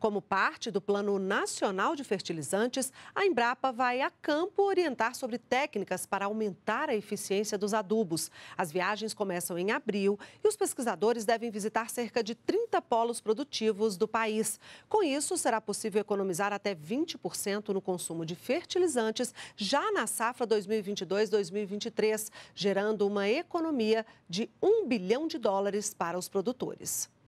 Como parte do Plano Nacional de Fertilizantes, a Embrapa vai a campo orientar sobre técnicas para aumentar a eficiência dos adubos. As viagens começam em abril e os pesquisadores devem visitar cerca de 30 polos produtivos do país. Com isso, será possível economizar até 20% no consumo de fertilizantes já na safra 2022-2023, gerando uma economia de 1 bilhão de dólares para os produtores.